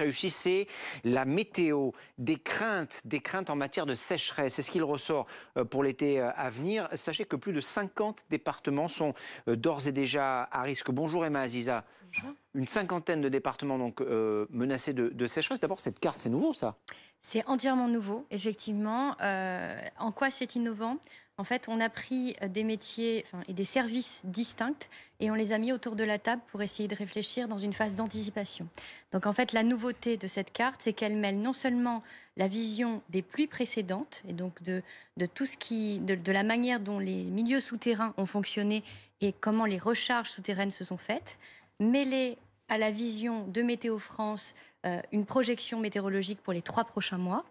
Réussissez la météo, des craintes, des craintes en matière de sécheresse. C'est ce qu'il ressort euh, pour l'été euh, à venir. Sachez que plus de 50 départements sont euh, d'ores et déjà à risque. Bonjour Emma Aziza. Une cinquantaine de départements donc menacés de, sécheresse. D'abord, cette carte, c'est nouveau ça C'est entièrement nouveau, effectivement. en quoi c'est innovant en fait, on a pris euh, des métiers et des services distincts et on les a mis autour de la table pour essayer de réfléchir dans une phase d'anticipation. Donc en fait, la nouveauté de cette carte, c'est qu'elle mêle non seulement la vision des pluies précédentes et donc de, tout ce qui, de, la manière dont les milieux souterrains ont fonctionné et comment les recharges souterraines se sont faites, mêlée à la vision de Météo France, euh, une projection météorologique pour les trois prochains mois.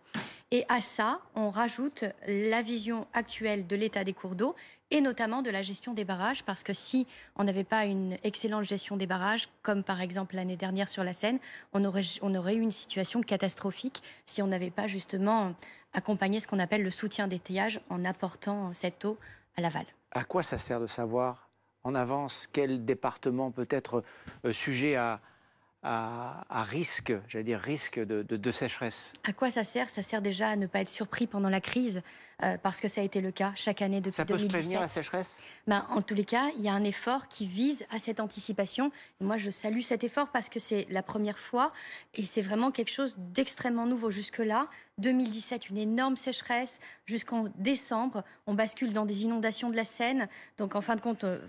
Et à ça, on rajoute la vision actuelle de l'état des cours d'eau et notamment de la gestion des barrages, parce que si on n'avait pas une excellente gestion des barrages, comme par exemple l'année dernière sur la Seine, on aurait, eu une situation catastrophique si on n'avait pas justement accompagné ce qu'on appelle le soutien d'étayage en apportant cette eau à l'aval. À quoi ça sert de savoir en avance quel département peut être euh, sujet à, à, risque, j'allais dire risque de, sécheresse. À quoi ça sert Ça sert déjà à ne pas être surpris pendant la crise, euh, parce que ça a été le cas chaque année depuis 2017. Ça peut prévenir la sécheresse ben, En tous les cas, il y a un effort qui vise à cette anticipation. Et moi, je salue cet effort parce que c'est la première fois et c'est vraiment quelque chose d'extrêmement nouveau. Jusque-là, 2017, une énorme sécheresse. Jusqu'en décembre, on bascule dans des inondations de la Seine. Donc en fin de compte, euh,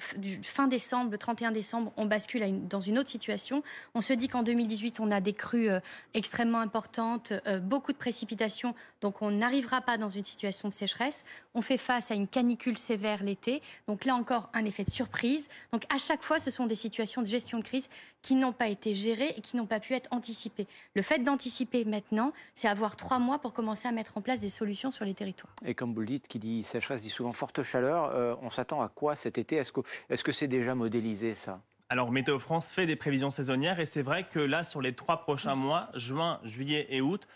fin décembre, le 31 décembre, on bascule dans une autre situation. On se dit qu'en 2018, on a des crues euh, extrêmement importantes, euh, beaucoup de précipitations. Donc on n'arrivera pas dans une situation de sécheresse. On fait face à une canicule sévère l'été. Donc là encore, un effet de surprise. Donc à chaque fois, ce sont des situations de gestion de crise qui n'ont pas été gérées et qui n'ont pas pu être anticipées. Le fait d'anticiper maintenant, c'est avoir trois mois pour commencer à mettre en place des solutions sur les territoires. Et comme vous le dites, qui dit sécheresse dit souvent forte chaleur. Euh, on s'attend à quoi cet été Est-ce que c'est -ce c'est déjà modélisé ça alors Météo France fait des prévisions saisonnières et c'est vrai que là sur les trois prochains mois, juin, juillet et août,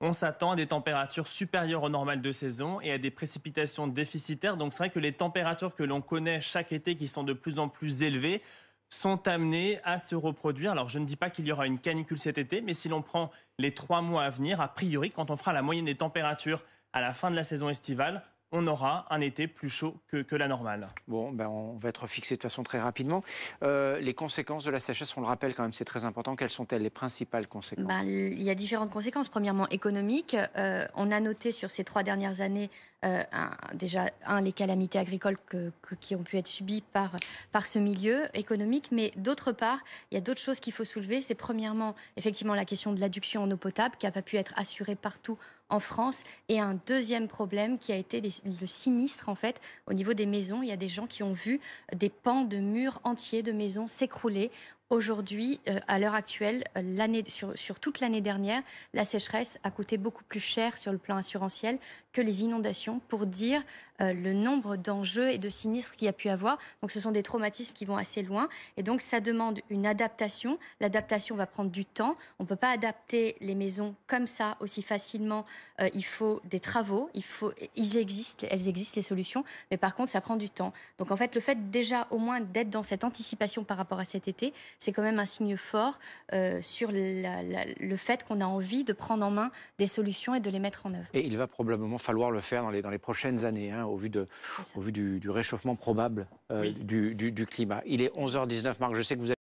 on s'attend à des températures supérieures aux normales de saison et à des précipitations déficitaires. Donc c'est vrai que les températures que l'on connaît chaque été qui sont de plus en plus élevées sont amenés à se reproduire. Alors je ne dis pas qu'il y aura une canicule cet été, mais si l'on prend les trois mois à venir, a priori, quand on fera la moyenne des températures à la fin de la saison estivale, on aura un été plus chaud que, la normale. Bon, ben, on va être fixé de toute façon très rapidement. Euh, les conséquences de la sécheresse, on le rappelle quand même, c'est très important. Quelles sont-elles les principales conséquences ben, Il y a différentes conséquences. Premièrement, économiques. Euh, on a noté sur ces trois dernières années, euh, déjà, un, les calamités agricoles qui ont pu être subies par, par ce milieu économique. Mais d'autre part, il y a d'autres choses qu'il faut soulever. C'est premièrement, effectivement, la question de l'adduction en eau potable qui n'a pas pu être assurée partout en France. Et un deuxième problème qui a été le sinistre, en fait, au niveau des maisons. Il y a des gens qui ont vu des pans de murs entiers de maisons s'écrouler. Aujourd'hui, euh, à l'heure actuelle, l'année, sur, toute l'année dernière, la sécheresse a coûté beaucoup plus cher sur le plan assurantiel que les inondations pour dire euh, le nombre d'enjeux et de sinistres qu'il y a pu avoir. Donc ce sont des traumatismes qui vont assez loin et donc ça demande une adaptation. L'adaptation va prendre du temps. On ne peut pas adapter les maisons comme ça aussi facilement. Euh, il faut des travaux, il faut, ils existent, elles existent les solutions, mais par contre ça prend du temps. Donc en fait le fait déjà au moins d'être dans cette anticipation par rapport à cet été, c'est quand même un signe fort euh, sur le fait qu'on a envie de prendre en main des solutions et de les mettre en œuvre. Et il va probablement falloir le faire dans les, dans les prochaines années, hein, au vu, de, au du, réchauffement probable euh, du, du, climat. Il est 11h19, Marc, je sais que vous avez